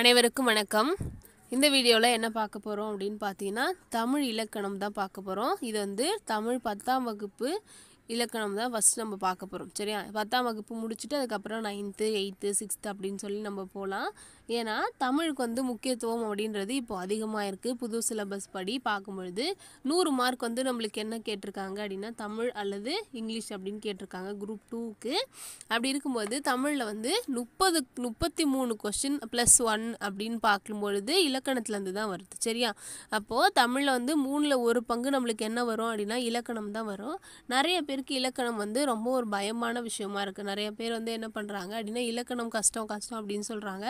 அனைவருக்கும் வணக்கம் இந்த வீடியோவில் என்ன பார்க்க போகிறோம் அப்படின்னு பார்த்தீங்கன்னா தமிழ் இலக்கணம் தான் பார்க்க போகிறோம் இது வந்து தமிழ் பத்தாம் வகுப்பு இலக்கணம் தான் ஃபஸ்ட் நம்ம பார்க்க போகிறோம் சரியா பத்தாம் வகுப்பு முடிச்சுட்டு அதுக்கப்புறம் நைன்த்து எயித்து சிக்ஸ்த்து அப்படின்னு சொல்லி நம்ம போகலாம் ஏன்னா தமிழுக்கு வந்து முக்கியத்துவம் அப்படின்றது இப்போ அதிகமாக இருக்குது புது சிலபஸ் படி பார்க்கும்பொழுது நூறு மார்க் வந்து நம்மளுக்கு என்ன கேட்டிருக்காங்க அப்படின்னா தமிழ் அல்லது இங்கிலீஷ் அப்படின்னு கேட்டிருக்காங்க குரூப் டூக்கு அப்படி இருக்கும்போது தமிழில் வந்து முப்பது முப்பத்தி மூணு கொஸ்டின் ப்ளஸ் ஒன் அப்படின்னு பார்க்கும்பொழுது இலக்கணத்துலேருந்து தான் வருது சரியா அப்போது தமிழில் வந்து மூணில் ஒரு பங்கு நம்மளுக்கு என்ன வரும் அப்படின்னா இலக்கணம் தான் வரும் நிறைய பேருக்கு இலக்கணம் வந்து ரொம்ப ஒரு பயமான விஷயமா இருக்குது நிறைய பேர் வந்து என்ன பண்ணுறாங்க அப்படின்னா இலக்கணம் கஷ்டம் கஷ்டம் அப்படின்னு சொல்கிறாங்க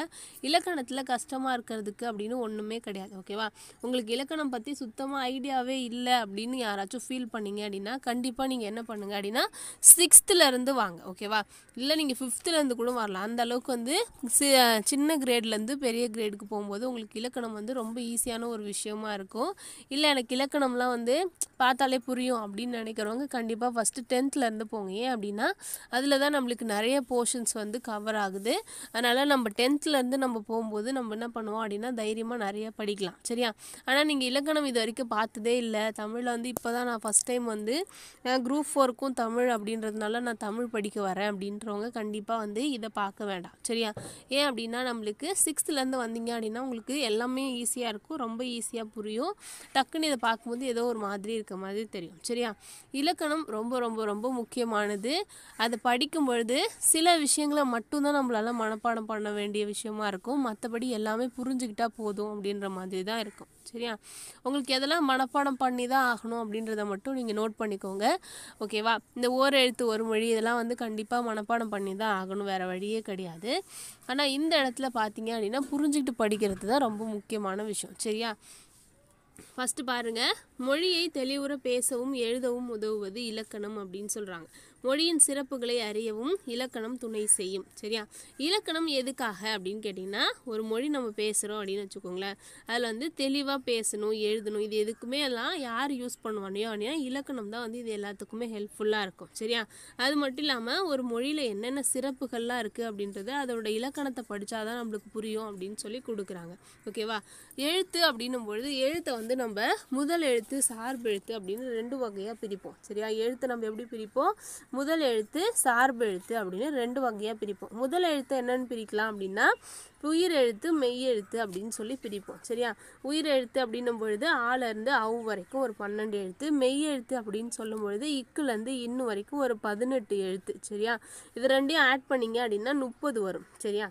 இலக்கணத்தில் கஷ்டமாக இருக்கிறதுக்கு அப்படின்னு ஒன்றுமே கிடையாது ஓகேவா உங்களுக்கு இலக்கணம் பற்றி சுத்தமாக ஐடியாவே இல்லை அப்படின்னு யாராச்சும் ஃபீல் பண்ணீங்க அப்படின்னா கண்டிப்பாக நீங்கள் என்ன பண்ணுங்கள் அப்படின்னா சிக்ஸ்த்துலேருந்து வாங்க ஓகேவா இல்லை நீங்கள் ஃபிஃப்த்துலேருந்து கூட வரலாம் அந்த அளவுக்கு வந்து சின்ன கிரேட்லேருந்து பெரிய கிரேடுக்கு போகும்போது உங்களுக்கு இலக்கணம் வந்து ரொம்ப ஈஸியான ஒரு விஷயமா இருக்கும் இல்லை எனக்கு இலக்கணம்லாம் வந்து பார்த்தாலே புரியும் அப்படின்னு நினைக்கிறவங்க கண்டிப்பாக ஃபஸ்ட்டு டென்த்லேருந்து போங்க ஏன் அப்படின்னா அதில் தான் நம்மளுக்கு நிறைய போர்ஷன்ஸ் வந்து கவர் ஆகுது அதனால் நம்ம டென்த்துலேருந்து நம்ம நம்ம போகும்போது நம்ம என்ன பண்ணுவோம் அப்படின்னா தைரியமாக நிறைய படிக்கலாம் சரியா ஆனால் நீங்கள் இலக்கணம் இது வரைக்கும் பார்த்ததே இல்லை தமிழில் வந்து இப்போ தான் நான் ஃபஸ்ட் டைம் வந்து குரூப் ஃபோருக்கும் தமிழ் அப்படின்றதுனால நான் தமிழ் படிக்க வரேன் அப்படின்றவங்க கண்டிப்பாக வந்து இதை பார்க்க வேண்டாம் சரியா ஏன் அப்படின்னா நம்மளுக்கு சிக்ஸ்த்துலேருந்து வந்தீங்க அப்படின்னா உங்களுக்கு எல்லாமே ஈஸியாக இருக்கும் ரொம்ப ஈஸியாக புரியும் டக்குன்னு இதை பார்க்கும்போது ஏதோ ஒரு மாதிரி இருக்க மாதிரி தெரியும் சரியா இலக்கணம் ரொம்ப ரொம்ப ரொம்ப முக்கியமானது அதை படிக்கும் பொழுது சில விஷயங்களை மட்டும்தான் நம்மளால் மனப்பாடம் பண்ண வேண்டிய விஷயமா இருக்கும் இருக்கும் மற்றபடி எல்லாமே புரிஞ்சுக்கிட்டா போதும் அப்படின்ற மாதிரி தான் இருக்கும் சரியா உங்களுக்கு எதெல்லாம் மனப்பாடம் பண்ணி தான் ஆகணும் அப்படின்றத மட்டும் நீங்கள் நோட் பண்ணிக்கோங்க ஓகேவா இந்த ஓர் எழுத்து ஒரு மொழி இதெல்லாம் வந்து கண்டிப்பாக மனப்பாடம் பண்ணி தான் ஆகணும் வேறு வழியே கிடையாது ஆனால் இந்த இடத்துல பார்த்தீங்க அப்படின்னா புரிஞ்சுக்கிட்டு படிக்கிறது தான் ரொம்ப முக்கியமான விஷயம் சரியா ஃபஸ்ட்டு பாருங்கள் மொழியை தெளிவுற பேசவும் எழுதவும் உதவுவது இலக்கணம் அப்படின்னு சொல்கிறாங்க மொழியின் சிறப்புகளை அறியவும் இலக்கணம் துணை செய்யும் சரியா இலக்கணம் எதுக்காக அப்படின்னு கேட்டிங்கன்னா ஒரு மொழி நம்ம பேசுகிறோம் அப்படின்னு வச்சுக்கோங்களேன் அதில் வந்து தெளிவாக பேசணும் எழுதணும் இது எதுக்குமே எல்லாம் யார் யூஸ் பண்ணுவானோ அப்படின்னா இலக்கணம் தான் வந்து இது எல்லாத்துக்குமே ஹெல்ப்ஃபுல்லாக இருக்கும் சரியா அது மட்டும் இல்லாமல் ஒரு மொழியில் என்னென்ன சிறப்புகள்லாம் இருக்குது அப்படின்றது அதோட இலக்கணத்தை படித்தா தான் நம்மளுக்கு புரியும் அப்படின்னு சொல்லி கொடுக்குறாங்க ஓகேவா எழுத்து அப்படின்னும் பொழுது எழுத்தை வந்து நம்ம முதல் எழுத்து சார்பு எழுத்து அப்படின்னு ரெண்டு வகையாக பிரிப்போம் சரியா எழுத்து நம்ம எப்படி பிரிப்போம் முதல் எழுத்து சார்பு எழுத்து அப்படின்னு ரெண்டு வகையாக பிரிப்போம் முதல் எழுத்து என்னன்னு பிரிக்கலாம் அப்படின்னா உயிர் எழுத்து மெய் எழுத்து அப்படின்னு சொல்லி பிரிப்போம் சரியா உயிர் எழுத்து அப்படின்னும் பொழுது ஆலேருந்து அவு வரைக்கும் ஒரு பன்னெண்டு எழுத்து மெய் எழுத்து அப்படின்னு சொல்லும் பொழுது இக்குலேருந்து இன்னும் வரைக்கும் ஒரு பதினெட்டு எழுத்து சரியா இது ரெண்டையும் ஆட் பண்ணிங்க அப்படின்னா முப்பது வரும் சரியா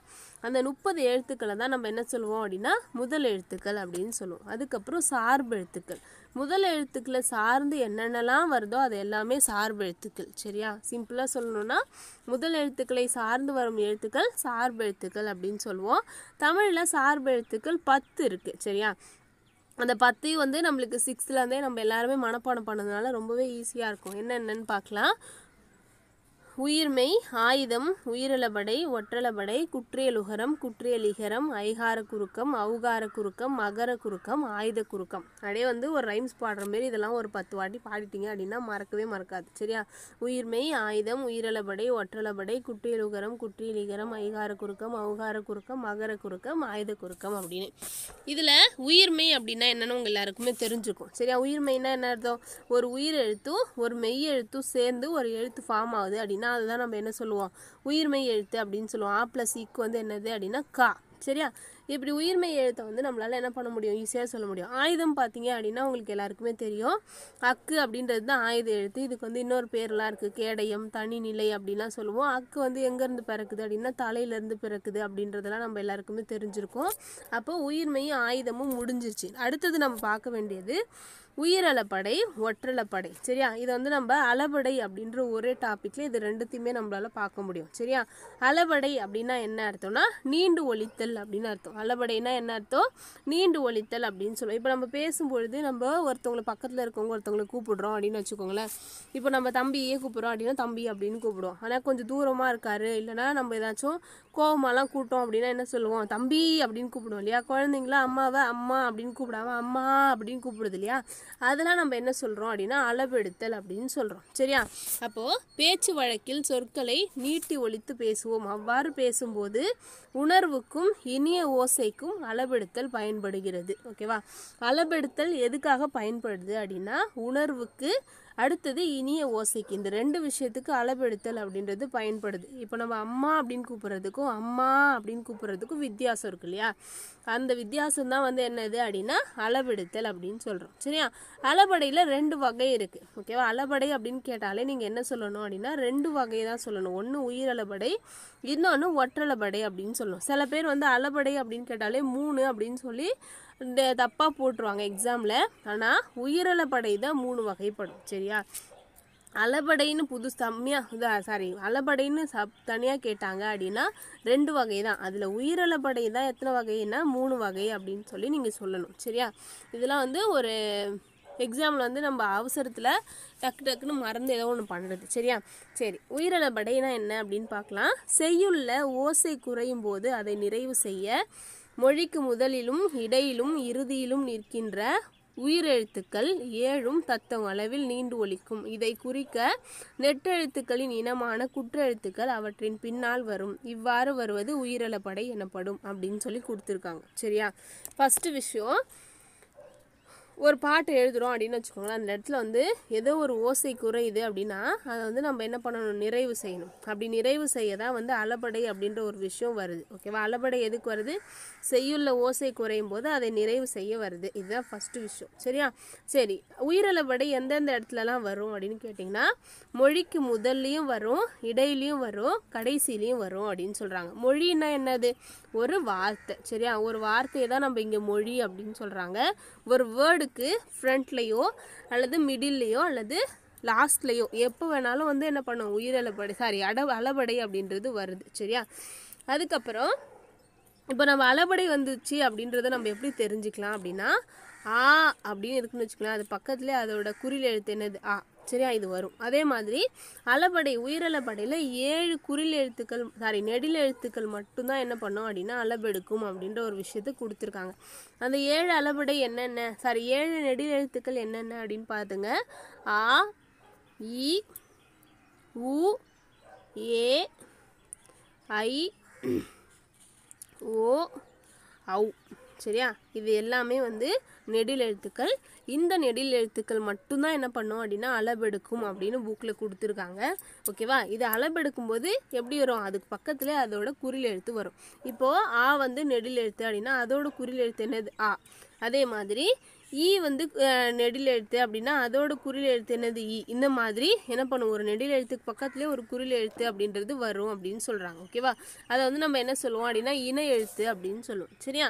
அந்த முப்பது எழுத்துக்களை தான் நம்ம என்ன சொல்லுவோம் அப்படின்னா முதல் எழுத்துக்கள் அப்படின்னு சொல்லுவோம் அதுக்கப்புறம் சார்பு எழுத்துக்கள் முதல் எழுத்துக்களை சார்ந்து என்னென்னலாம் வருதோ அது எல்லாமே சார்பு எழுத்துக்கள் சரியா சிம்பிளாக சொல்லணும்னா முதல் எழுத்துக்களை சார்ந்து வரும் எழுத்துக்கள் சார்பு எழுத்துக்கள் அப்படின்னு சொல்லுவோம் தமிழில் சார்பு எழுத்துக்கள் பத்து இருக்குது சரியா அந்த பத்தையும் வந்து நம்மளுக்கு சிக்ஸ்த்துலேருந்தே நம்ம எல்லாருமே மனப்பாடம் பண்ணதுனால ரொம்பவே ஈஸியாக இருக்கும் என்னென்னு பார்க்கலாம் உயிர்மை ஆயுதம் உயிரளபடை ஒற்றளபடை குற்றியலுகரம் குற்றியலிகரம் ஐகார குறுக்கம் அவுகார குறுக்கம் மகர குறுக்கம் ஆயுத குறுக்கம் அப்படியே வந்து ஒரு ரைம்ஸ் பாடுற மாரி இதெல்லாம் ஒரு பத்து வாட்டி பாடிட்டீங்க அப்படின்னா மறக்கவே மறக்காது சரியா உயிர்மை ஆயுதம் உயிரிழபடை ஒற்றளபடை குற்றியலுகரம் குற்றியலிகரம் ஐகார குறுக்கம் அவுகார குறுக்கம் மகர குறுக்கம் ஆயுத குறுக்கம் அப்படின்னு இதில் உயிர்மை அப்படின்னா என்னென்னு உங்கள் எல்லாருக்குமே தெரிஞ்சுக்கும் சரியா உயிர்மைன்னா என்ன அர்த்தம் ஒரு உயிர் எழுத்தும் ஒரு மெய் எழுத்தும் சேர்ந்து ஒரு எழுத்து ஃபார்ம் ஆகுது அப்படின்னா அப்படின்னா அதுதான் நம்ம என்ன சொல்லுவோம் உயிர்மை எழுத்து அப்படின்னு சொல்லுவோம் ஆ ப்ளஸ் ஈக்கு e வந்து என்னது அப்படின்னா கா சரியா இப்படி உயிர்மை எழுத்தை வந்து நம்மளால் என்ன பண்ண முடியும் ஈஸியாக சொல்ல முடியும் ஆயுதம் பார்த்தீங்க அப்படின்னா உங்களுக்கு எல்லாருக்குமே தெரியும் அக்கு அப்படின்றது தான் ஆயுத எழுத்து இதுக்கு வந்து இன்னொரு பேர்லாம் இருக்குது கேடயம் தனிநிலை அப்படின்லாம் சொல்லுவோம் அக்கு வந்து எங்கேருந்து பிறக்குது அப்படின்னா தலையிலேருந்து பிறக்குது அப்படின்றதெல்லாம் நம்ம எல்லாருக்குமே தெரிஞ்சிருக்கோம் அப்போ உயிர்மையும் ஆயுதமும் முடிஞ்சிருச்சு அடுத்தது நம்ம பார்க்க வேண்டியது உயிரலப்படை ஒற்றலப்படை சரியா இதை வந்து நம்ம அளபடை அப்படின்ற ஒரே டாப்பிக்கில் இது ரெண்டுத்தையுமே நம்மளால் பார்க்க முடியும் சரியா அளபடை அப்படின்னா என்ன அர்த்தம்னா நீண்டு ஒழித்தல் அப்படின்னு அர்த்தம் அளபடைனா என்ன அர்த்தம் நீண்டு ஒழித்தல் அப்படின்னு சொல்லுவோம் இப்போ நம்ம பேசும்பொழுது நம்ம ஒருத்தவங்களை பக்கத்தில் இருக்கவங்க ஒருத்தவங்களை கூப்பிடுறோம் அப்படின்னு வச்சுக்கோங்களேன் இப்போ நம்ம தம்பியே கூப்பிட்றோம் அப்படின்னா தம்பி அப்படின்னு கூப்பிடுவோம் ஆனால் கொஞ்சம் தூரமாக இருக்காரு இல்லைனா நம்ம ஏதாச்சும் கோவமாலாம் கூட்டோம் அப்படின்னா என்ன சொல்லுவோம் தம்பி அப்படின்னு கூப்பிடுவோம் இல்லையா குழந்தைங்களா அம்மாவை அம்மா அப்படின்னு கூப்பிடாம அம்மா அப்படின்னு கூப்பிடுது இல்லையா அதெல்லாம் நம்ம என்ன சொல்கிறோம் அப்படின்னா அளவெடுத்தல் அப்படின்னு சொல்கிறோம் சரியா அப்போது பேச்சு வழக்கில் சொற்களை நீட்டி ஒழித்து பேசுவோம் அவ்வாறு பேசும்போது உணர்வுக்கும் இனிய ஓசைக்கும் அளபெடுத்தல் பயன்படுகிறது ஓகேவா அளபெடுத்தல் எதுக்காக பயன்படுது அப்படின்னா உணர்வுக்கு அடுத்தது இனிய ஓசைக்கு இந்த ரெண்டு விஷயத்துக்கு அளபெடுத்தல் அப்படின்றது பயன்படுது இப்போ நம்ம அம்மா அப்படின்னு கூப்பிட்றதுக்கும் அம்மா அப்படின்னு கூப்பிட்றதுக்கும் வித்தியாசம் இருக்கு இல்லையா அந்த வித்தியாசம் தான் வந்து என்னது அப்படின்னா அளபெடுத்தல் அப்படின்னு சொல்கிறோம் சரியா அளபடையில் ரெண்டு வகை இருக்குது ஓகேவா அளபடை அப்படின்னு கேட்டாலே நீங்கள் என்ன சொல்லணும் அப்படின்னா ரெண்டு வகை தான் சொல்லணும் ஒன்று உயிரளபடை இன்னொன்று ஒற்றளபடை அப்படின்னு சொல்லணும் சில பேர் வந்து அளபடை அப்படின்னு கேட்டாலே மூணு அப்படின்னு சொல்லி தப்பாக போட்டுருவாங்க எக்ஸாமில் ஆனால் உயிரளப்படை தான் மூணு வகைப்படும் சரியா அலபடைன்னு புது சம்மியாக சாரி அலபடைன்னு சப் தனியாக கேட்டாங்க அப்படின்னா ரெண்டு வகை தான் அதில் உயிரலப்படை தான் எத்தனை வகைன்னா மூணு வகை அப்படின்னு சொல்லி நீங்கள் சொல்லணும் சரியா இதெல்லாம் வந்து ஒரு எக்ஸாமில் வந்து நம்ம அவசரத்தில் டக்கு டக்குன்னு மறந்து ஏதோ ஒன்று பண்ணுறது சரியா சரி உயிரல என்ன அப்படின்னு பார்க்கலாம் செய்யுள்ள ஓசை குறையும் போது அதை நிறைவு செய்ய மொழிக்கு முதலிலும் இடையிலும் இறுதியிலும் நிற்கின்ற உயிரெழுத்துக்கள் ஏழும் தத்தம் அளவில் நீண்டு ஒழிக்கும் இதை குறிக்க நெட்டெழுத்துக்களின் இனமான குற்றெழுத்துக்கள் அவற்றின் பின்னால் வரும் இவ்வாறு வருவது உயிரிழப்படை எனப்படும் அப்படின்னு சொல்லி கொடுத்துருக்காங்க சரியா ஃபஸ்ட்டு விஷயம் ஒரு பாட்டு எழுதுகிறோம் அப்படின்னு வச்சுக்கோங்களேன் அந்த இடத்துல வந்து ஏதோ ஒரு ஓசை குறையுது அப்படின்னா அதை வந்து நம்ம என்ன பண்ணணும் நிறைவு செய்யணும் அப்படி நிறைவு செய்ய தான் வந்து அலபடை அப்படின்ற ஒரு விஷயம் வருது ஓகேவா அலபடை எதுக்கு வருது செய்யுள்ள ஓசை குறையும் போது அதை நிறைவு செய்ய வருது இதுதான் ஃபஸ்ட்டு விஷயம் சரியா சரி உயிரலபடை எந்தெந்த இடத்துலலாம் வரும் அப்படின்னு கேட்டிங்கன்னா மொழிக்கு முதல்லையும் வரும் இடையிலையும் வரும் கடைசிலையும் வரும் அப்படின்னு சொல்கிறாங்க மொழின்னா என்னது ஒரு வார்த்தை சரியா ஒரு வார்த்தையை தான் நம்ம இங்கே மொழி அப்படின்னு சொல்கிறாங்க ஒரு வேர்டு பேர்டுக்கு ஃப்ரண்ட்லேயோ அல்லது மிடில்லையோ அல்லது லாஸ்ட்லேயோ எப்போ வேணாலும் வந்து என்ன பண்ணும் உயிரலப்படை சாரி அட அளபடை அப்படின்றது வருது சரியா அதுக்கப்புறம் இப்போ நம்ம அளபடை வந்துச்சு அப்படின்றத நம்ம எப்படி தெரிஞ்சுக்கலாம் அப்படின்னா ஆ அப்படின்னு இருக்குன்னு வச்சுக்கலாம் அது பக்கத்துலேயே அதோட குறில் எழுத்து என்னது ஆ சரியா இது வரும் அதே மாதிரி அலபடை உயிரலப்படையில் ஏழு குறில் எழுத்துக்கள் சாரி நெடில் எழுத்துக்கள் மட்டும்தான் என்ன பண்ணோம் அப்படின்னா அளபெடுக்கும் அப்படின்ற ஒரு விஷயத்தை கொடுத்துருக்காங்க அந்த ஏழு அளபடை என்னென்ன சாரி ஏழு நெடில் எழுத்துக்கள் என்னென்ன அப்படின்னு பார்த்துங்க ஆ இ உ ஏ ஐ ஓ அவு சரியா இது எல்லாமே வந்து நெடில் எழுத்துக்கள் இந்த நெடில் எழுத்துக்கள் மட்டும்தான் என்ன பண்ணும் அப்படின்னா அளவெடுக்கும் அப்படின்னு புக்கில் கொடுத்துருக்காங்க ஓகேவா இது அளவெடுக்கும் போது எப்படி வரும் அதுக்கு பக்கத்தில் அதோட குறில் எழுத்து வரும் இப்போது ஆ வந்து நெடில் எழுத்து அப்படின்னா அதோட குறில் எழுத்து என்னது ஆ அதே மாதிரி ஈ வந்து நெடில் எழுத்து அப்படின்னா அதோட குறில் எழுத்து என்னது ஈ இந்த மாதிரி என்ன பண்ணுவோம் ஒரு நெடில் எழுத்துக்கு பக்கத்துலேயே ஒரு குரில் எழுத்து அப்படின்றது வரும் அப்படின்னு சொல்கிறாங்க ஓகேவா அதை வந்து நம்ம என்ன சொல்லுவோம் அப்படின்னா இன எழுத்து அப்படின்னு சொல்லுவோம் சரியா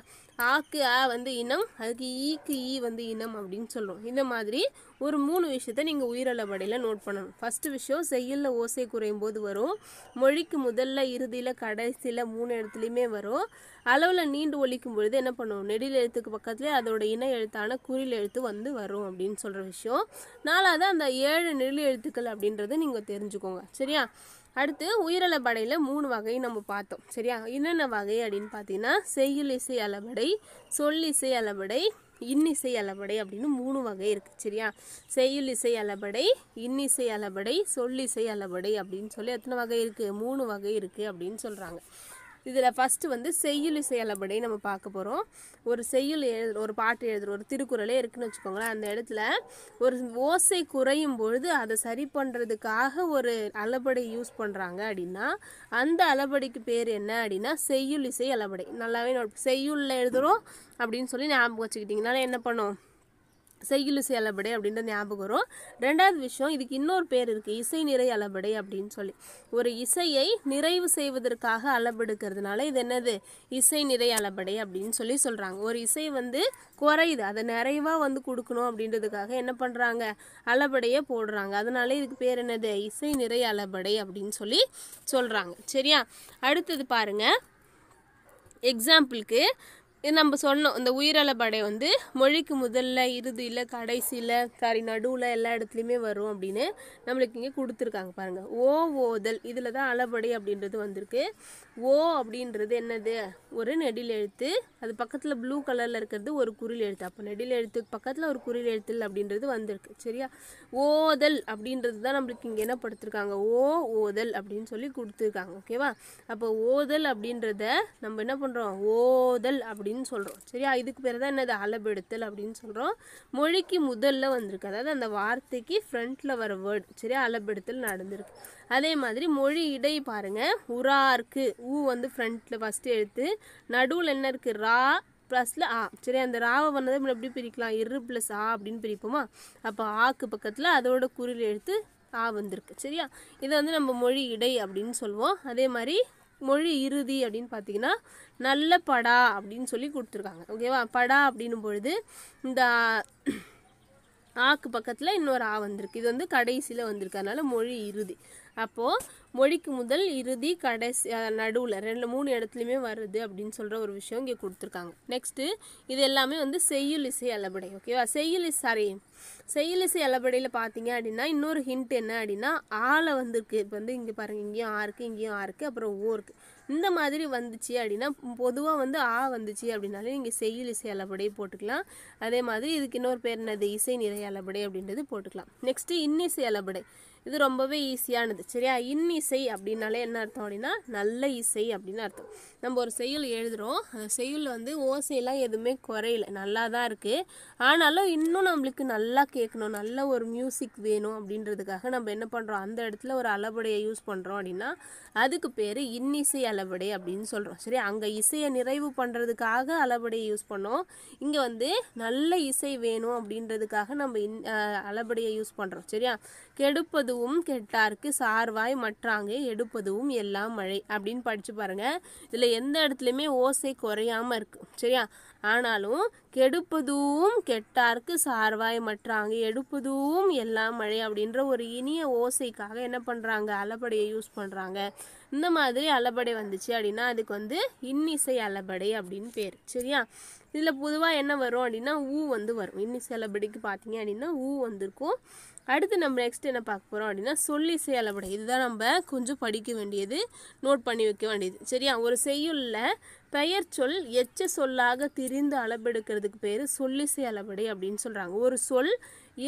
ஆக்கு ஆ வந்து இனம் அதுக்கு ஈக்கு ஈ வந்து இனம் அப்படின்னு சொல்கிறோம் இந்த மாதிரி ஒரு மூணு விஷயத்த நீங்கள் உயிரளவடையில் நோட் பண்ணணும் ஃபஸ்ட்டு விஷயம் செய்யலில் ஓசை குறையும் போது வரும் மொழிக்கு முதல்ல இறுதியில் கடைசியில் மூணு இடத்துலையுமே வரும் அளவில் நீண்டு ஒழிக்கும் பொழுது என்ன பண்ணுவோம் நெடில் எழுத்துக்கு பக்கத்துலேயே அதோட இன எழுத்தான குறில் எழுத்து வந்து வரும் அப்படின்னு சொல்கிற விஷயம் நாலாவது அந்த ஏழு நெடில் எழுத்துக்கள் அப்படின்றது நீங்கள் தெரிஞ்சுக்கோங்க சரியா அடுத்து உயிரல படையில் மூணு வகை நம்ம பார்த்தோம் சரியா என்னென்ன வகை அப்படின்னு பார்த்தீங்கன்னா செய்யுள் இசை அளபடை சொல்லிசை அளபடை இன்னிசை அளபடை அப்படின்னு மூணு வகை இருக்குது சரியா செய்யுள் இசை அளபடை இன்னிசை அளபடை சொல்லிசை அளபடை அப்படின்னு சொல்லி எத்தனை வகை இருக்குது மூணு வகை இருக்குது அப்படின்னு சொல்கிறாங்க இதில் ஃபஸ்ட்டு வந்து செய்யுள் செயலபடி நம்ம பார்க்க போகிறோம் ஒரு செய்யுள் எழுது ஒரு பாட்டு எழுதுகிற ஒரு திருக்குறளே இருக்குன்னு வச்சுக்கோங்களேன் அந்த இடத்துல ஒரு ஓசை குறையும் பொழுது அதை சரி பண்ணுறதுக்காக ஒரு அளபடை யூஸ் பண்ணுறாங்க அப்படின்னா அந்த அளபடிக்கு பேர் என்ன அப்படின்னா செய்யுள் இசை அளபடை நல்லாவே செய்யுளில் எழுதுகிறோம் அப்படின்னு சொல்லி ஞாபகம் வச்சுக்கிட்டிங்கனால என்ன பண்ணும் செய்யுளு அலபடை அப்படின்ற ஞாபகம் வரும் ரெண்டாவது விஷயம் இதுக்கு இன்னொரு பேர் இருக்குது இசை நிறை அலபடை அப்படின்னு சொல்லி ஒரு இசையை நிறைவு செய்வதற்காக அளபெடுக்கிறதுனால இது என்னது இசை நிறை அலபடை அப்படின்னு சொல்லி சொல்கிறாங்க ஒரு இசை வந்து குறையுது அதை நிறைவாக வந்து கொடுக்கணும் அப்படின்றதுக்காக என்ன பண்ணுறாங்க அளபடையை போடுறாங்க அதனால இதுக்கு பேர் என்னது இசை நிறை அலபடை அப்படின்னு சொல்லி சொல்கிறாங்க சரியா அடுத்தது பாருங்கள் எக்ஸாம்பிளுக்கு இது நம்ம சொன்னோம் இந்த உயிரலை படை வந்து மொழிக்கு முதல்ல இறுதியில் கடைசியில் சாரி நடுவில் எல்லா இடத்துலையுமே வரும் அப்படின்னு நம்மளுக்கு இங்கே கொடுத்துருக்காங்க பாருங்கள் ஓ ஓதல் இதில் தான் அளபடை அப்படின்றது வந்திருக்கு ஓ அப்படின்றது என்னது ஒரு நெடில் எழுத்து அது பக்கத்தில் ப்ளூ கலரில் இருக்கிறது ஒரு குரில் எழுத்து அப்போ நெடில் எழுத்துக்கு பக்கத்தில் ஒரு குரில் எழுத்து அப்படின்றது வந்திருக்கு சரியா ஓதல் அப்படின்றது தான் நம்மளுக்கு இங்கே என்ன படுத்திருக்காங்க ஓ ஓதல் அப்படின்னு சொல்லி கொடுத்துருக்காங்க ஓகேவா அப்போ ஓதல் அப்படின்றத நம்ம என்ன பண்ணுறோம் ஓதல் அப்படின்னு அப்படின்னு சொல்கிறோம் சரியா இதுக்கு பேர் தான் என்னது அளபெடுத்தல் அப்படின்னு சொல்கிறோம் மொழிக்கு முதல்ல வந்திருக்கு அதாவது அந்த வார்த்தைக்கு ஃப்ரண்ட்டில் வர வேர்டு சரியா அளபெடுத்தல் நடந்திருக்கு அதே மாதிரி மொழி இடை பாருங்கள் இருக்குது ஊ வந்து ஃப்ரண்ட்டில் ஃபஸ்ட்டு எடுத்து நடுவில் என்ன இருக்குது ரா ப்ளஸில் ஆ சரி அந்த ராவை பண்ணதை நம்ம எப்படி பிரிக்கலாம் இரு ப்ளஸ் ஆ அப்படின்னு பிரிப்போமா அப்போ ஆக்கு பக்கத்தில் அதோட குரில் எழுத்து ஆ வந்திருக்கு சரியா இதை வந்து நம்ம மொழி இடை அப்படின்னு சொல்லுவோம் அதே மாதிரி மொழி இறுதி அப்படின்னு பார்த்தீங்கன்னா நல்ல படா அப்படின்னு சொல்லி கொடுத்துருக்காங்க ஓகேவா படா அப்படின்னும் பொழுது இந்த ஆக்கு பக்கத்தில் இன்னொரு ஆ வந்திருக்கு இது வந்து கடைசியில் வந்திருக்கு அதனால மொழி இறுதி அப்போது மொழிக்கு முதல் இறுதி கடைசி நடுவில் ரெண்டு மூணு இடத்துலையுமே வருது அப்படின்னு சொல்கிற ஒரு விஷயம் இங்கே கொடுத்துருக்காங்க நெக்ஸ்ட்டு இது எல்லாமே வந்து இசை அலபடை ஓகேவா செய்யுலி சாரி செய்யுலிசை அளபடையில் பார்த்தீங்க அப்படின்னா இன்னொரு ஹிண்ட் என்ன அப்படின்னா ஆளை வந்திருக்கு இப்போ வந்து இங்கே பாருங்கள் இங்கேயும் ஆ இருக்குது இங்கேயும் ஆ இருக்குது அப்புறம் ஓ இருக்குது இந்த மாதிரி வந்துச்சு அப்படின்னா பொதுவாக வந்து ஆ வந்துச்சு அப்படின்னாலே நீங்கள் செய்யுள் இசை அலபடையை போட்டுக்கலாம் அதே மாதிரி இதுக்கு இன்னொரு பேர் என்னது இசை நிறை அளபடை அப்படின்றது போட்டுக்கலாம் நெக்ஸ்ட்டு இன்னிசை அலபடை இது ரொம்பவே ஈஸியானது சரியா இன் இசை அப்படின்னாலே என்ன அர்த்தம் அப்படின்னா நல்ல இசை அப்படின்னு அர்த்தம் நம்ம ஒரு செயல் எழுதுகிறோம் அந்த செயல் வந்து ஓசையெல்லாம் எதுவுமே குறையில நல்லா தான் இருக்குது ஆனாலும் இன்னும் நம்மளுக்கு நல்லா கேட்கணும் நல்ல ஒரு மியூசிக் வேணும் அப்படின்றதுக்காக நம்ம என்ன பண்ணுறோம் அந்த இடத்துல ஒரு அளபடையை யூஸ் பண்ணுறோம் அப்படின்னா அதுக்கு பேர் இன்னிசை அளபடை அப்படின்னு சொல்கிறோம் சரி அங்கே இசையை நிறைவு பண்ணுறதுக்காக அளபடையை யூஸ் பண்ணோம் இங்கே வந்து நல்ல இசை வேணும் அப்படின்றதுக்காக நம்ம இன் அளபடையை யூஸ் பண்ணுறோம் சரியா கெடுப்பதுவும் கெட்டார்க்கு சார்வாய் மற்றாங்கே எடுப்பதுவும் எல்லாம் மழை அப்படின்னு படித்து பாருங்கள் இதில் எந்த இடத்துலையுமே ஓசை குறையாமல் இருக்குது சரியா ஆனாலும் கெடுப்பதும் கெட்டார்க்கு சார்வாய் மற்றாங்க எடுப்பதும் எல்லாம் மழை அப்படின்ற ஒரு இனிய ஓசைக்காக என்ன பண்ணுறாங்க அலபடையை யூஸ் பண்ணுறாங்க இந்த மாதிரி அலபடை வந்துச்சு அப்படின்னா அதுக்கு வந்து இன்னிசை அலபடை அப்படின்னு பேர் சரியா இதில் பொதுவாக என்ன வரும் அப்படின்னா ஊ வந்து வரும் இன்னிசை அலபடிக்கு பார்த்தீங்க அப்படின்னா ஊ வந்திருக்கும் அடுத்து நம்ம நெக்ஸ்ட் என்ன பார்க்க போகிறோம் அப்படின்னா சொல்லி செயலபடை இதுதான் நம்ம கொஞ்சம் படிக்க வேண்டியது நோட் பண்ணி வைக்க வேண்டியது சரியா ஒரு செய்யுள்ள பெயர் சொல் எச்ச சொல்லாக திரிந்து அளபெடுக்கிறதுக்கு பேர் சொல்லிசை அளபடை அப்படின்னு சொல்கிறாங்க ஒரு சொல்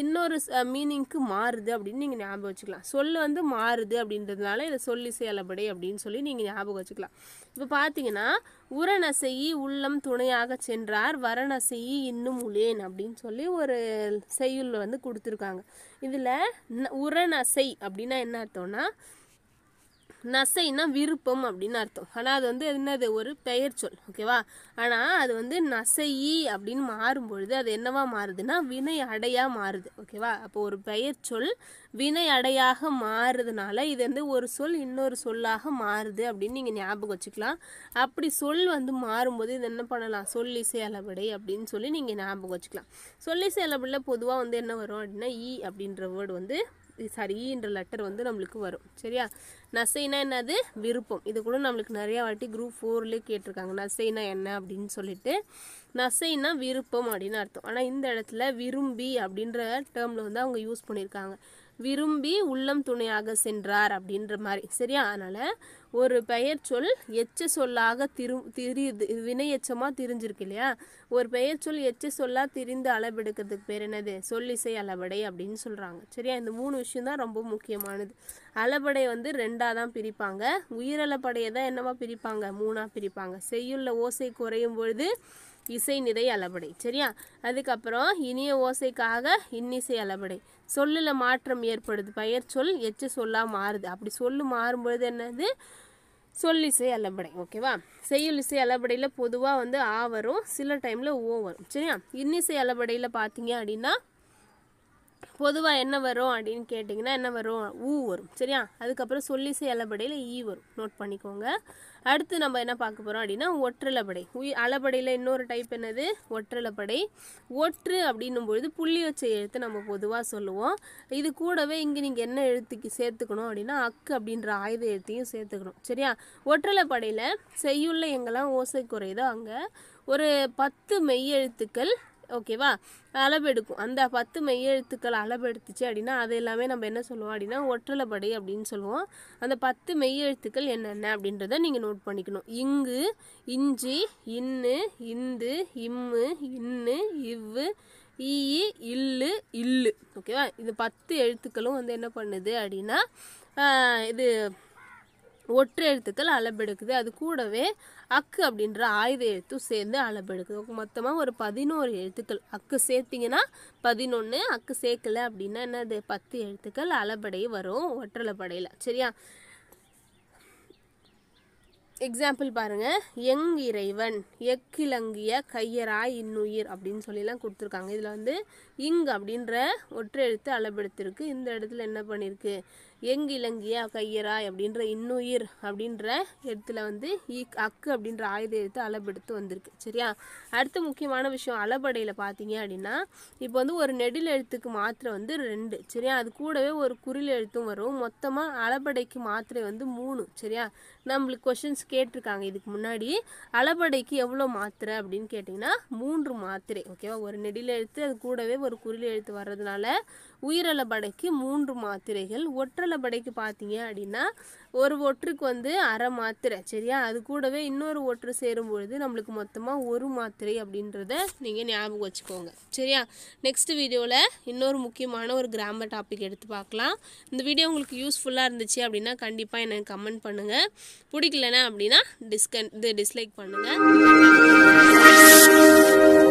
இன்னொரு மீனிங்க்கு மாறுது அப்படின்னு நீங்கள் ஞாபகம் வச்சுக்கலாம் சொல் வந்து மாறுது அப்படின்றதுனால இதை சொல்லிசை அளபடை அப்படின்னு சொல்லி நீங்கள் ஞாபகம் வச்சுக்கலாம் இப்போ பார்த்தீங்கன்னா உரநசையி உள்ளம் துணையாக சென்றார் வரநசையி இன்னும் உளேன் அப்படின்னு சொல்லி ஒரு செய்யுள் வந்து கொடுத்துருக்காங்க இதில் உரணசை அப்படின்னா என்ன அர்த்தம்னா நசைனா விருப்பம் அப்படின்னு அர்த்தம் ஆனால் அது வந்து என்னது ஒரு பெயர் சொல் ஓகேவா ஆனால் அது வந்து நசையி அப்படின்னு மாறும்பொழுது அது என்னவா மாறுதுன்னா வினை அடையாக மாறுது ஓகேவா அப்போ ஒரு பெயர் சொல் வினை அடையாக மாறுறதுனால இது வந்து ஒரு சொல் இன்னொரு சொல்லாக மாறுது அப்படின்னு நீங்கள் ஞாபகம் வச்சுக்கலாம் அப்படி சொல் வந்து மாறும்போது இது என்ன பண்ணலாம் சொல்லிசை அளபடை அப்படின்னு சொல்லி நீங்கள் ஞாபகம் வச்சுக்கலாம் சொல்லிசை அளபடியில் பொதுவாக வந்து என்ன வரும் அப்படின்னா ஈ அப்படின்ற வேர்டு வந்து சரி என்ற லெட்டர் வந்து நம்மளுக்கு வரும் சரியா நசைனா என்னது விருப்பம் இது கூட நம்மளுக்கு நிறையா வாட்டி குரூப் ஃபோர்லேயே கேட்டிருக்காங்க நசைனா என்ன அப்படின்னு சொல்லிட்டு நசைனா விருப்பம் அப்படின்னு அர்த்தம் ஆனால் இந்த இடத்துல விரும்பி அப்படின்ற டேர்மில் வந்து அவங்க யூஸ் பண்ணியிருக்காங்க விரும்பி உள்ளம் துணையாக சென்றார் அப்படின்ற மாதிரி சரியா அதனால் ஒரு பெயர் சொல் எச்ச சொல்லாக திரு திரியுது வினை எச்சமாக திரிஞ்சிருக்கு இல்லையா ஒரு பெயர் சொல் எச்ச சொல்லாக திரிந்து அளவெடுக்கிறதுக்கு பேர் என்னது சொல்லிசை அளவடை அப்படின்னு சொல்கிறாங்க சரியா இந்த மூணு விஷயம் தான் ரொம்ப முக்கியமானது அளபடை வந்து ரெண்டாக தான் பிரிப்பாங்க உயிரளப்படையை தான் என்னவா பிரிப்பாங்க மூணாக பிரிப்பாங்க செய்யுள்ள ஓசை குறையும் பொழுது இசை நிறை அளபடை சரியா அதுக்கப்புறம் இனிய ஓசைக்காக இன்னிசை அளபடை சொல்லில் மாற்றம் ஏற்படுது பெயர் சொல் எச்ச சொல்லாக மாறுது அப்படி சொல்லு மாறும்பொழுது என்னது சொல்லிசை அலபடை ஓகேவா செய்யுள் இசை அலபடையில் பொதுவாக வந்து ஆ வரும் சில டைமில் ஓ வரும் சரியா இன்னிசை அலபடையில் பார்த்தீங்க அப்படின்னா பொதுவாக என்ன வரும் அப்படின்னு கேட்டிங்கன்னா என்ன வரும் ஊ வரும் சரியா அதுக்கப்புறம் சொல்லிசை அலபடையில் ஈ வரும் நோட் பண்ணிக்கோங்க அடுத்து நம்ம என்ன பார்க்க போகிறோம் அப்படின்னா ஒற்றலப்படை உய் அலப்படையில் இன்னொரு டைப் என்னது ஒற்றலப்படை ஒற்று அப்படின்னும் பொழுது புள்ளி வச்ச எழுத்து நம்ம பொதுவாக சொல்லுவோம் இது கூடவே இங்கே நீங்கள் என்ன எழுத்துக்கு சேர்த்துக்கணும் அப்படின்னா அக்கு அப்படின்ற ஆயுத எழுத்தையும் சேர்த்துக்கணும் சரியா ஒற்றலப்படையில் செய்யுள்ள எங்கெல்லாம் ஓசை குறையுதோ அங்கே ஒரு பத்து மெய்யெழுத்துக்கள் ஓகேவா அளவெடுக்கும் அந்த பத்து மெய்யெழுத்துக்கள் அளவெடுத்துச்சு அப்படின்னா அது எல்லாமே நம்ம என்ன சொல்லுவோம் அப்படின்னா ஒற்றலைப்படை அப்படின்னு சொல்லுவோம் அந்த பத்து மெய்யெழுத்துக்கள் என்னென்ன அப்படின்றத நீங்கள் நோட் பண்ணிக்கணும் இங்கு இஞ்சி இன்னு இந்து இம்மு இன்னு இவ்வு ஈ இல்லு இல்லு ஓகேவா இது பத்து எழுத்துக்களும் வந்து என்ன பண்ணுது அப்படின்னா இது ஒற்றை எழுத்துக்கள் அளபெடுக்குது அது கூடவே அக்கு அப்படின்ற ஆயுத எழுத்தும் சேர்ந்து அளபெடுக்குது மொத்தமாக ஒரு பதினோரு எழுத்துக்கள் அக்கு சேர்த்திங்கன்னா பதினொன்று அக்கு சேர்க்கலை அப்படின்னா என்னது பத்து எழுத்துக்கள் அளபடை வரும் ஒற்றலை படையில் சரியா எக்ஸாம்பிள் பாருங்க எங் இறைவன் எக்கிழங்கிய கையராய் இன்னுயிர் அப்படின்னு சொல்லிலாம் கொடுத்துருக்காங்க இதில் வந்து இங் அப்படின்ற ஒற்றை எழுத்து அளபெடுத்திருக்கு இந்த இடத்துல என்ன பண்ணியிருக்கு எங் இலங்கிய கையராய் அப்படின்ற இன்னுயிர் அப்படின்ற இடத்துல வந்து ஈக் அக்கு அப்படின்ற ஆயுத எழுத்து அளபெடுத்து வந்திருக்கு சரியா அடுத்த முக்கியமான விஷயம் அளபடையில் பார்த்தீங்க அப்படின்னா இப்போ வந்து ஒரு நெடில் எழுத்துக்கு மாத்திரை வந்து ரெண்டு சரியா அது கூடவே ஒரு குறில் எழுத்தும் வரும் மொத்தமாக அளபடைக்கு மாத்திரை வந்து மூணு சரியா நம்மளுக்கு கொஷின்ஸ் கேட்டிருக்காங்க இதுக்கு முன்னாடி அலபடைக்கு எவ்வளோ மாத்திரை அப்படின்னு கேட்டிங்கன்னா மூன்று மாத்திரை ஓகேவா ஒரு நெடியில் எழுத்து அது கூடவே ஒரு குரில் எழுத்து வர்றதுனால உயிரலபடைக்கு மூன்று மாத்திரைகள் ஒற்றலபடைக்கு பார்த்தீங்க அப்படின்னா ஒரு ஒற்றுக்கு வந்து அரை மாத்திரை சரியா அது கூடவே இன்னொரு ஒற்று சேரும் பொழுது நம்மளுக்கு மொத்தமாக ஒரு மாத்திரை அப்படின்றத நீங்கள் ஞாபகம் வச்சுக்கோங்க சரியா நெக்ஸ்ட் வீடியோவில் இன்னொரு முக்கியமான ஒரு கிராமர் டாபிக் எடுத்து பார்க்கலாம் இந்த வீடியோ உங்களுக்கு யூஸ்ஃபுல்லாக இருந்துச்சு அப்படின்னா கண்டிப்பாக எனக்கு கமெண்ட் பண்ணுங்கள் பிடிக்கலனா அப்படின்னா டிஸ்கன் இது டிஸ்லைக் பண்ணுங்கள்